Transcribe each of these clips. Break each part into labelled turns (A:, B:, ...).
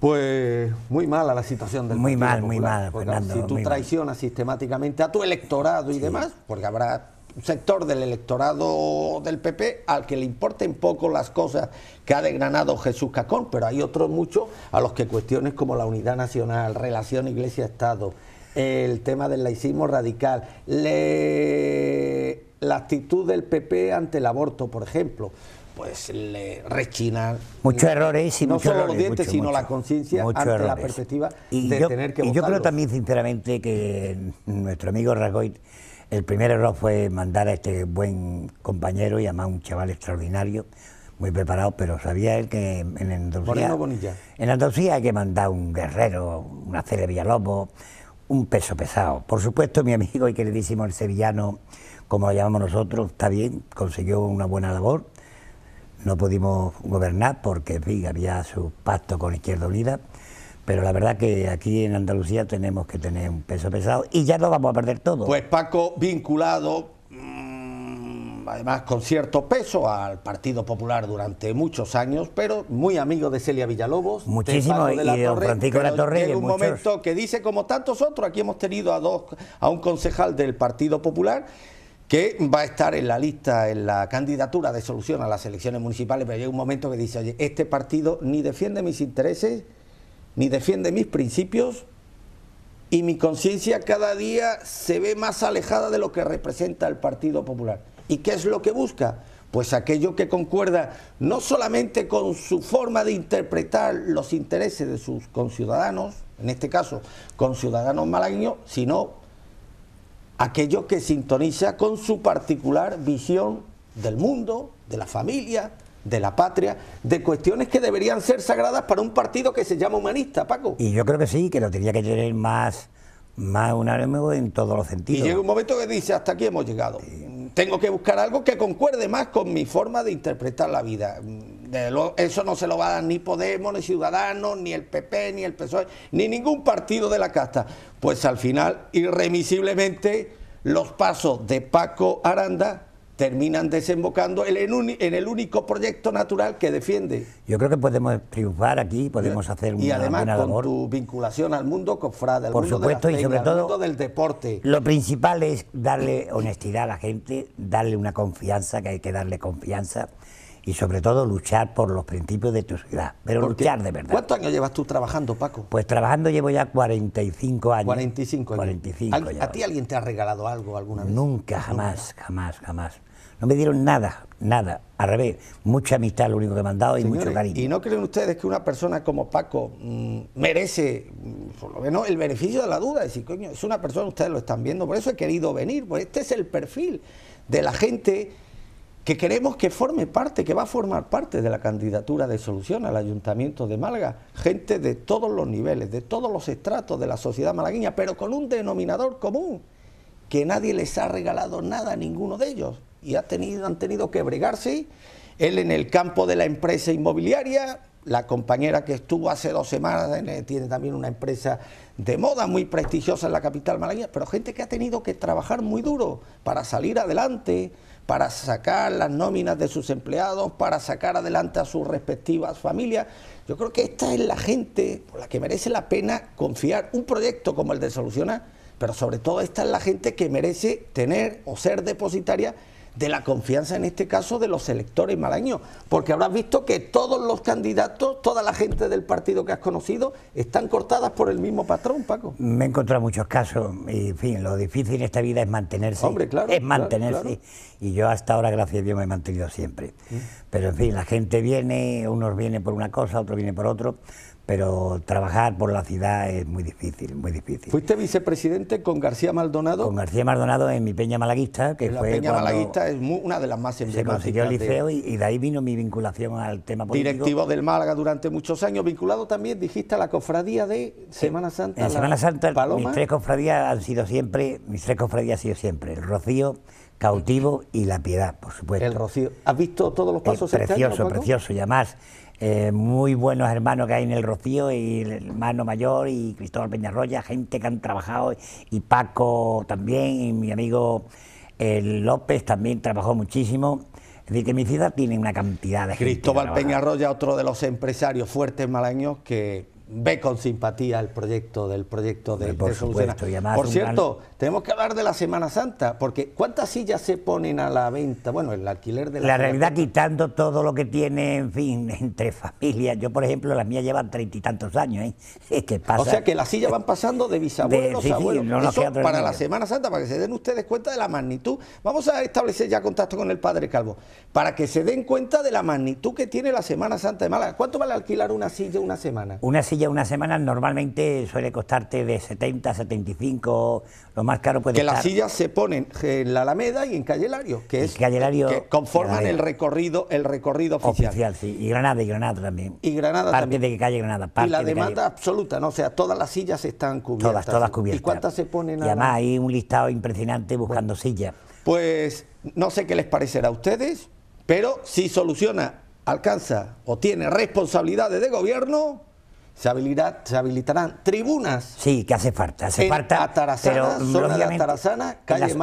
A: Pues muy mala la situación del Muy mal, muy mal, Fernando. Si tú traicionas sistemáticamente a tu electorado y demás, porque habrá un sector del electorado del PP al que le importen poco las cosas que ha degranado Jesús Cacón, pero hay otros muchos a los que cuestiones como la unidad nacional, relación Iglesia-Estado, el tema del laicismo radical, la actitud del PP ante el aborto, por ejemplo, pues le
B: rechina. Muchos errores y No solo los dientes, sino la conciencia ante la perspectiva
A: y de yo, tener que yo creo
B: también, sinceramente, que nuestro amigo Rajoy, el primer error fue mandar a este buen compañero y además un chaval extraordinario, muy preparado, pero sabía él que en Andalucía. En Andalucía hay que mandar un guerrero, una Cele lobo un peso pesado. Por supuesto, mi amigo y queridísimo el sevillano, como lo llamamos nosotros, está bien, consiguió una buena labor no pudimos gobernar porque había su pacto con Izquierda Unida, pero la verdad que aquí en Andalucía tenemos que tener un peso pesado y ya no vamos a perder todo.
A: Pues Paco, vinculado mm, además con cierto peso al Partido Popular durante muchos años, pero muy amigo de Celia Villalobos. Muchísimo, de, de la En un momento que dice, como tantos otros, aquí hemos tenido a, dos, a un concejal del Partido Popular que va a estar en la lista, en la candidatura de solución a las elecciones municipales, pero llega un momento que dice, oye, este partido ni defiende mis intereses, ni defiende mis principios, y mi conciencia cada día se ve más alejada de lo que representa el Partido Popular. ¿Y qué es lo que busca? Pues aquello que concuerda no solamente con su forma de interpretar los intereses de sus conciudadanos, en este caso con ciudadanos malagueños, sino aquello que sintoniza con su particular visión del mundo, de la familia, de la patria, de cuestiones que deberían ser sagradas para un partido que se llama humanista, Paco.
B: Y yo creo que sí, que lo tenía que tener más, más ánimo en todos los sentidos. Y llega un
A: momento que dice, hasta aquí hemos llegado. Tengo que buscar algo que concuerde más con mi forma de interpretar la vida eso no se lo va a dar ni Podemos, ni Ciudadanos, ni el PP, ni el PSOE, ni ningún partido de la casta. Pues al final, irremisiblemente, los pasos de Paco Aranda terminan desembocando en, el único proyecto natural que defiende.
B: Yo creo que podemos triunfar aquí, podemos hacer una Y además con
A: tu vinculación al mundo cofrade, al supuesto, y sobre todo, mundo del deporte. Lo
B: principal es darle honestidad a la gente, darle una confianza, que hay que darle confianza y sobre todo luchar por los principios de tu ciudad, pero luchar de verdad.
A: ¿Cuántos años llevas tú trabajando, Paco?
B: Pues trabajando llevo ya 45 años. 45 años. 45 ¿A, ti alguien te ha regalado algo alguna vez? Nunca, jamás, jamás, jamás. No me dieron nada, nada. Al revés, mucha amistad lo único que me han dado y mucho cariño.
A: ¿Y no creen ustedes que una persona como Paco mm, merece, mm, por lo menos, el beneficio de la duda? Decir, coño, es una persona, ustedes lo están viendo, por eso he querido venir, ...porque este es el perfil de la gente que queremos que forme parte, que va a formar parte de la candidatura de solución al Ayuntamiento de Málaga, gente de todos los niveles, de todos los estratos de la sociedad malagueña, pero con un denominador común, que nadie les ha regalado nada a ninguno de ellos y ha tenido, han tenido que bregarse, él en el campo de la empresa inmobiliaria, la compañera que estuvo hace dos semanas eh, tiene también una empresa de moda muy prestigiosa en la capital malagueña, pero gente que ha tenido que trabajar muy duro para salir adelante, para sacar las nóminas de sus empleados, para sacar adelante a sus respectivas familias. Yo creo que esta es la gente por la que merece la pena confiar un proyecto como el de Solucionar, pero sobre todo esta es la gente que merece tener o ser depositaria de la confianza en este caso de los electores malaños... porque habrás visto que todos los candidatos, toda la gente del partido que has conocido, están cortadas por el mismo patrón, Paco.
B: Me he encontrado muchos casos y, en fin, lo difícil en esta vida es mantenerse. claro. Es mantenerse. Y yo hasta ahora, gracias a Dios, me he mantenido siempre. Mm. Pero, en fin, la gente viene, unos vienen por una cosa, otros vienen por otro, pero trabajar por la ciudad es muy difícil, muy difícil.
A: ¿Fuiste vicepresidente con García Maldonado? Con
B: García Maldonado en mi Peña Malaguista, que la fue Peña Malaguista
A: es una de las más emblemáticas. Se consiguió el liceo y, de
B: ahí vino mi vinculación al tema político. Directivo del
A: Málaga durante muchos años, vinculado también, dijiste, a la cofradía de Semana Santa. En la Semana Santa, mis tres
B: cofradías han sido siempre, mis tres cofradías han sido siempre, el Rocío, cautivo y la piedad, por supuesto. El Rocío. ¿Has visto todos los eh, pasos? Eh, precioso, precioso. Y además, eh, muy buenos hermanos que hay en el Rocío, y el hermano mayor, y Cristóbal Peñarroya, gente que han trabajado, y Paco también, y mi amigo eh, López también trabajó muchísimo. Es que mi ciudad tiene una cantidad de... Gente Cristóbal
A: Peñarroya, otro de los empresarios fuertes malaños que ve con simpatía el proyecto del proyecto de, por Por cierto, tenemos que hablar de la Semana Santa, porque ¿cuántas sillas se ponen a la venta? Bueno, el alquiler de la... La realidad,
B: quitando todo lo que tiene, en fin, entre familias. Yo, por ejemplo, las mías llevan treinta y tantos años, ¿eh? Es pasa... O sea, que las sillas van
A: pasando de bisabuelos para la Semana Santa, para que se den ustedes cuenta de la magnitud. Vamos a establecer ya contacto con el Padre Calvo, para que se den cuenta de la magnitud que tiene la Semana Santa de Málaga. ¿Cuánto vale alquilar una silla una semana?
B: Una silla una semana normalmente suele costarte de 70 a 75, lo más caro puede Que las sillas
A: se ponen en la Alameda y en Calle Lario, que, es, que conforman el recorrido el recorrido oficial.
B: y Granada, y Granada también. Y Granada parte de Calle Granada, Y la demanda
A: absoluta, ¿no? O sea, todas las sillas están cubiertas. Todas, cubiertas. ¿Y cuántas se ponen? Y además
B: hay un listado impresionante buscando sillas.
A: Pues no sé qué les parecerá a ustedes, pero si soluciona alcanza o tiene responsabilidades de gobierno, se, habilitarán tribunas. Sí, que hace falta, se en Atarazana, calle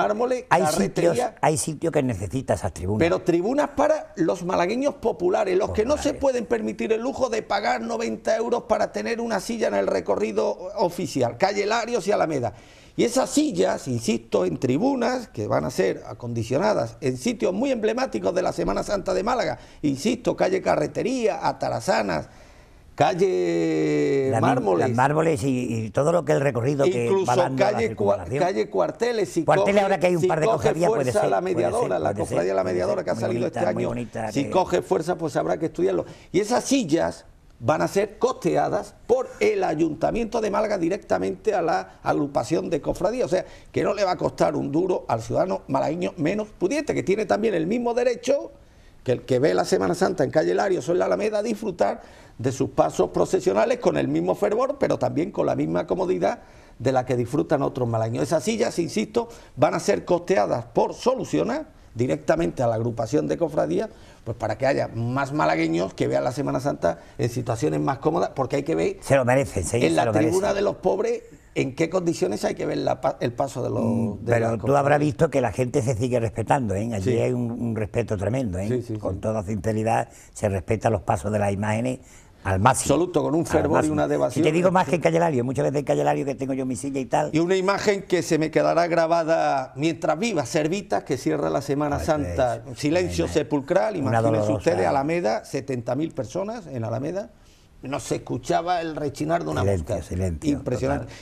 A: hay Sitios, hay sitios que necesita esas tribunas. Pero tribunas para los malagueños populares, los que no se pueden permitir el lujo de pagar 90 euros para tener una silla en el recorrido oficial, calle Larios y Alameda. Y esas sillas, insisto, en tribunas, que van a ser acondicionadas en sitios muy emblemáticos de la Semana Santa de Málaga, insisto, calle Carretería, Atarazanas, calle Mármoles. Las
B: Mármoles y, todo lo que el recorrido Incluso que calle, calle
A: Cuarteles. Si cuarteles ahora que hay un par de cofradías puede ser. la mediadora, la cofradía la mediadora que ha salido este año. si coge fuerza pues habrá que estudiarlo. Y esas sillas van a ser costeadas por el Ayuntamiento de Málaga directamente a la agrupación de cofradía... O sea, que no le va a costar un duro al ciudadano malagueño menos pudiente, que tiene también el mismo derecho que el que ve la Semana Santa en Calle Lario o la Alameda disfrutar de sus pasos procesionales con el mismo fervor, pero también con la misma comodidad de la que disfrutan otros malagueños. Esas sillas, insisto, van a ser costeadas por solucionar directamente a la agrupación de cofradías, pues para que haya más malagueños que vean la Semana Santa en situaciones más cómodas, porque hay que ver... Se lo
B: merecen, En la tribuna de
A: los pobres en qué condiciones hay que ver el paso de los... Mm, pero tú habrás
B: visto que la gente se sigue respetando, ¿eh? Allí hay un, respeto tremendo, ¿eh? con toda sinceridad se respeta los pasos de las imágenes al máximo. Absoluto, con un fervor y una devasión... Y te digo más que en Callelario, muchas veces en Callelario que tengo yo mi silla y tal.
A: Y una imagen que se me quedará grabada mientras viva, Servitas, que cierra la Semana pues Santa, silencio sepulcral, imagínense ustedes, ¿eh? Alameda, 70.000 personas en Alameda no se escuchaba el rechinar de una
B: ¡Excelente!
A: Impresionante.